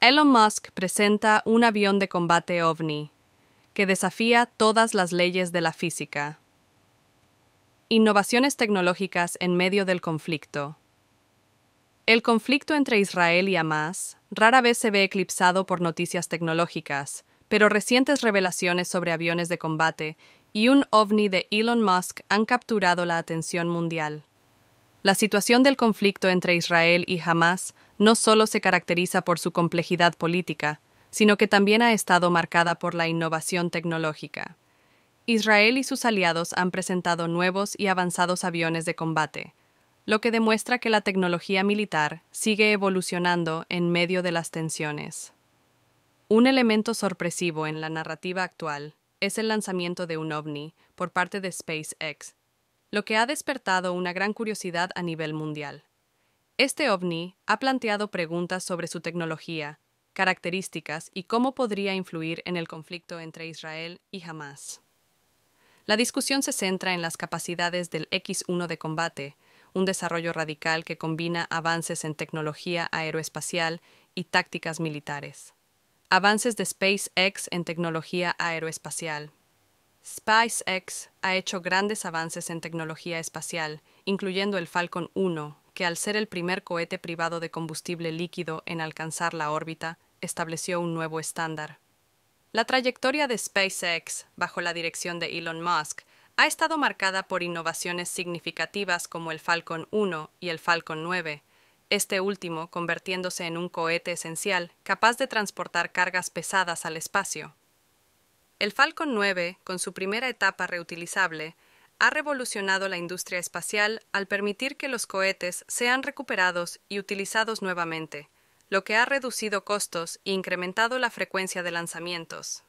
Elon Musk presenta un avión de combate ovni que desafía todas las leyes de la física. Innovaciones tecnológicas en medio del conflicto. El conflicto entre Israel y Hamas rara vez se ve eclipsado por noticias tecnológicas, pero recientes revelaciones sobre aviones de combate y un ovni de Elon Musk han capturado la atención mundial. La situación del conflicto entre Israel y Hamas no solo se caracteriza por su complejidad política, sino que también ha estado marcada por la innovación tecnológica. Israel y sus aliados han presentado nuevos y avanzados aviones de combate, lo que demuestra que la tecnología militar sigue evolucionando en medio de las tensiones. Un elemento sorpresivo en la narrativa actual es el lanzamiento de un ovni por parte de SpaceX lo que ha despertado una gran curiosidad a nivel mundial. Este ovni ha planteado preguntas sobre su tecnología, características y cómo podría influir en el conflicto entre Israel y Hamas. La discusión se centra en las capacidades del X-1 de combate, un desarrollo radical que combina avances en tecnología aeroespacial y tácticas militares. Avances de SpaceX en tecnología aeroespacial, SpaceX ha hecho grandes avances en tecnología espacial, incluyendo el Falcon 1, que al ser el primer cohete privado de combustible líquido en alcanzar la órbita, estableció un nuevo estándar. La trayectoria de SpaceX, bajo la dirección de Elon Musk, ha estado marcada por innovaciones significativas como el Falcon 1 y el Falcon 9, este último convirtiéndose en un cohete esencial capaz de transportar cargas pesadas al espacio. El Falcon 9, con su primera etapa reutilizable, ha revolucionado la industria espacial al permitir que los cohetes sean recuperados y utilizados nuevamente, lo que ha reducido costos e incrementado la frecuencia de lanzamientos.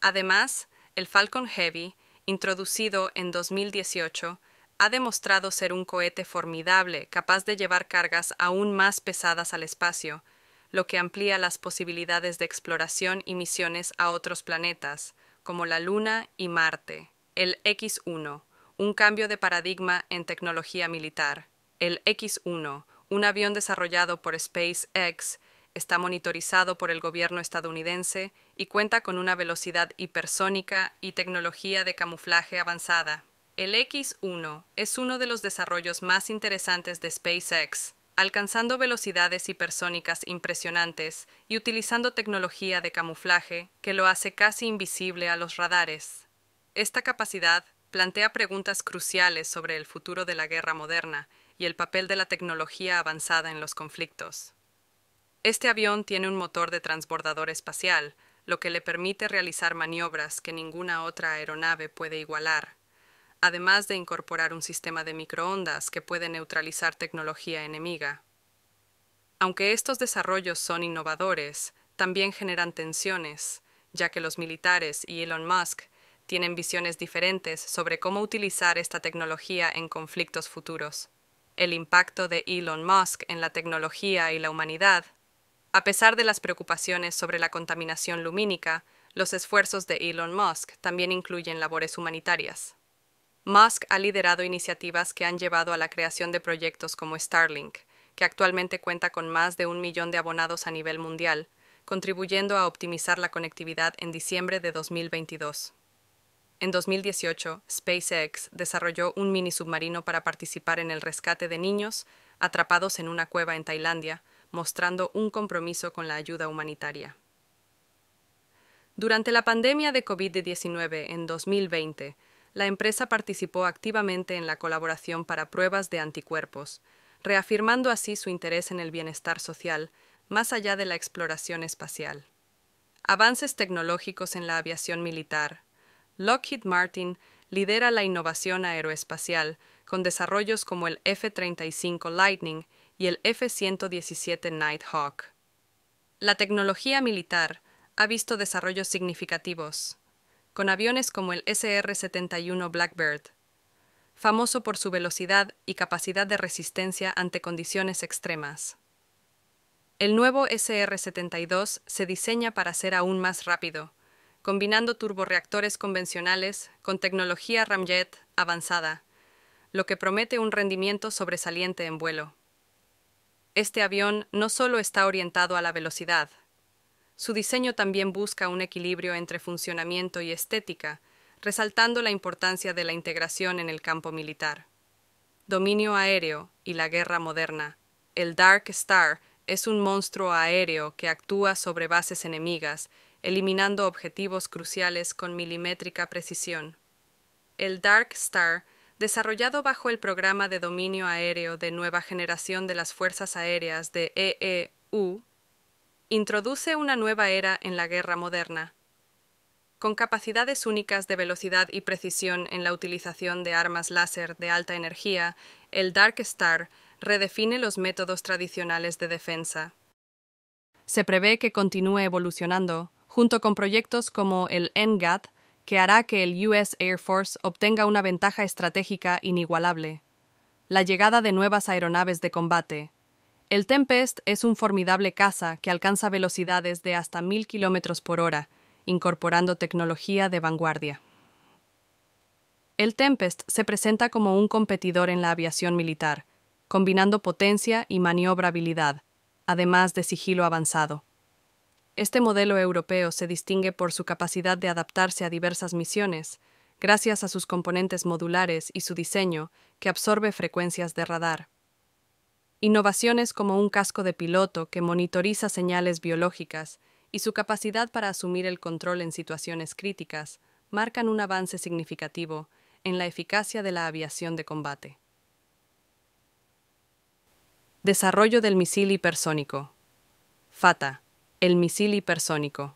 Además, el Falcon Heavy, introducido en 2018, ha demostrado ser un cohete formidable capaz de llevar cargas aún más pesadas al espacio, lo que amplía las posibilidades de exploración y misiones a otros planetas, como la Luna y Marte. El X-1, un cambio de paradigma en tecnología militar. El X-1, un avión desarrollado por SpaceX, está monitorizado por el gobierno estadounidense y cuenta con una velocidad hipersónica y tecnología de camuflaje avanzada. El X-1 es uno de los desarrollos más interesantes de SpaceX, alcanzando velocidades hipersónicas impresionantes y utilizando tecnología de camuflaje que lo hace casi invisible a los radares. Esta capacidad plantea preguntas cruciales sobre el futuro de la guerra moderna y el papel de la tecnología avanzada en los conflictos. Este avión tiene un motor de transbordador espacial, lo que le permite realizar maniobras que ninguna otra aeronave puede igualar, además de incorporar un sistema de microondas que puede neutralizar tecnología enemiga. Aunque estos desarrollos son innovadores, también generan tensiones, ya que los militares y Elon Musk tienen visiones diferentes sobre cómo utilizar esta tecnología en conflictos futuros. El impacto de Elon Musk en la tecnología y la humanidad. A pesar de las preocupaciones sobre la contaminación lumínica, los esfuerzos de Elon Musk también incluyen labores humanitarias. Musk ha liderado iniciativas que han llevado a la creación de proyectos como Starlink, que actualmente cuenta con más de un millón de abonados a nivel mundial, contribuyendo a optimizar la conectividad en diciembre de 2022. En 2018, SpaceX desarrolló un mini submarino para participar en el rescate de niños atrapados en una cueva en Tailandia, mostrando un compromiso con la ayuda humanitaria. Durante la pandemia de COVID-19 en 2020, la empresa participó activamente en la colaboración para pruebas de anticuerpos, reafirmando así su interés en el bienestar social, más allá de la exploración espacial. Avances tecnológicos en la aviación militar. Lockheed Martin lidera la innovación aeroespacial con desarrollos como el F-35 Lightning y el F-117 Nighthawk. La tecnología militar ha visto desarrollos significativos con aviones como el SR-71 Blackbird, famoso por su velocidad y capacidad de resistencia ante condiciones extremas. El nuevo SR-72 se diseña para ser aún más rápido, combinando turborreactores convencionales con tecnología ramjet avanzada, lo que promete un rendimiento sobresaliente en vuelo. Este avión no solo está orientado a la velocidad, su diseño también busca un equilibrio entre funcionamiento y estética, resaltando la importancia de la integración en el campo militar. Dominio aéreo y la guerra moderna. El Dark Star es un monstruo aéreo que actúa sobre bases enemigas, eliminando objetivos cruciales con milimétrica precisión. El Dark Star, desarrollado bajo el programa de dominio aéreo de nueva generación de las Fuerzas Aéreas de EEU, introduce una nueva era en la guerra moderna. Con capacidades únicas de velocidad y precisión en la utilización de armas láser de alta energía, el Dark Star redefine los métodos tradicionales de defensa. Se prevé que continúe evolucionando, junto con proyectos como el NGAT, que hará que el US Air Force obtenga una ventaja estratégica inigualable. La llegada de nuevas aeronaves de combate, el Tempest es un formidable caza que alcanza velocidades de hasta 1000 km por hora, incorporando tecnología de vanguardia. El Tempest se presenta como un competidor en la aviación militar, combinando potencia y maniobrabilidad, además de sigilo avanzado. Este modelo europeo se distingue por su capacidad de adaptarse a diversas misiones, gracias a sus componentes modulares y su diseño, que absorbe frecuencias de radar. Innovaciones como un casco de piloto que monitoriza señales biológicas y su capacidad para asumir el control en situaciones críticas marcan un avance significativo en la eficacia de la aviación de combate. Desarrollo del misil hipersónico. FATA, el misil hipersónico.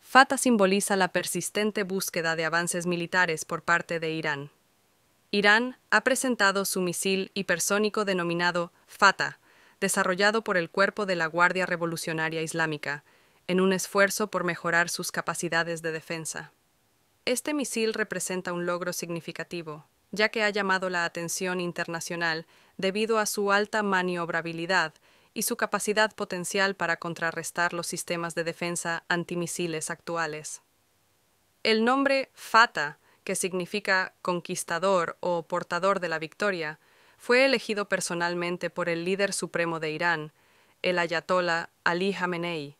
FATA simboliza la persistente búsqueda de avances militares por parte de Irán. Irán ha presentado su misil hipersónico denominado FATA, desarrollado por el cuerpo de la Guardia Revolucionaria Islámica, en un esfuerzo por mejorar sus capacidades de defensa. Este misil representa un logro significativo, ya que ha llamado la atención internacional debido a su alta maniobrabilidad y su capacidad potencial para contrarrestar los sistemas de defensa antimisiles actuales. El nombre Fata que significa conquistador o portador de la victoria, fue elegido personalmente por el líder supremo de Irán, el ayatollah Ali Khamenei,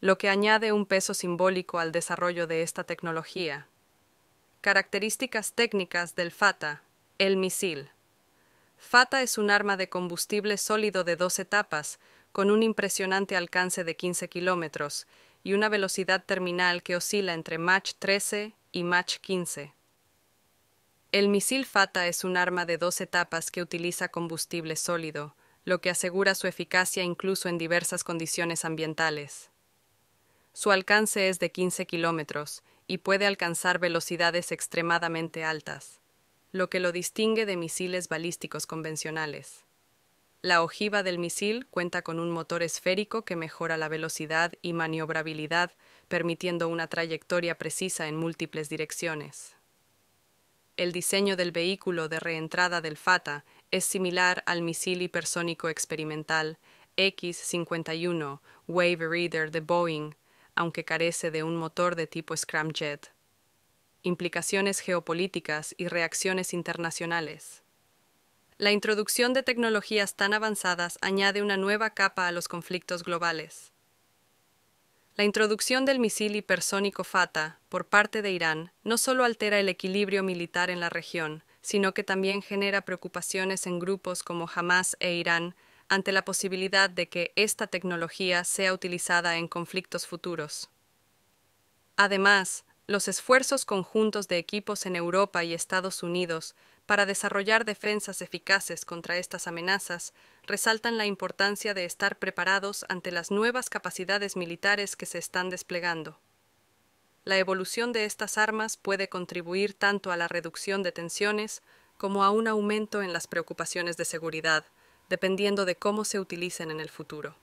lo que añade un peso simbólico al desarrollo de esta tecnología. Características técnicas del FATA, el misil. FATA es un arma de combustible sólido de dos etapas, con un impresionante alcance de 15 kilómetros y una velocidad terminal que oscila entre Mach 13 y Mach 15. El misil FATA es un arma de dos etapas que utiliza combustible sólido, lo que asegura su eficacia incluso en diversas condiciones ambientales. Su alcance es de 15 kilómetros y puede alcanzar velocidades extremadamente altas, lo que lo distingue de misiles balísticos convencionales. La ojiva del misil cuenta con un motor esférico que mejora la velocidad y maniobrabilidad, permitiendo una trayectoria precisa en múltiples direcciones. El diseño del vehículo de reentrada del FATA es similar al misil hipersónico experimental X-51 Wave Reader de Boeing, aunque carece de un motor de tipo scramjet. Implicaciones geopolíticas y reacciones internacionales. La introducción de tecnologías tan avanzadas añade una nueva capa a los conflictos globales. La introducción del misil hipersónico Fata por parte de Irán no solo altera el equilibrio militar en la región, sino que también genera preocupaciones en grupos como Hamas e Irán ante la posibilidad de que esta tecnología sea utilizada en conflictos futuros. Además, los esfuerzos conjuntos de equipos en Europa y Estados Unidos para desarrollar defensas eficaces contra estas amenazas, resaltan la importancia de estar preparados ante las nuevas capacidades militares que se están desplegando. La evolución de estas armas puede contribuir tanto a la reducción de tensiones como a un aumento en las preocupaciones de seguridad, dependiendo de cómo se utilicen en el futuro.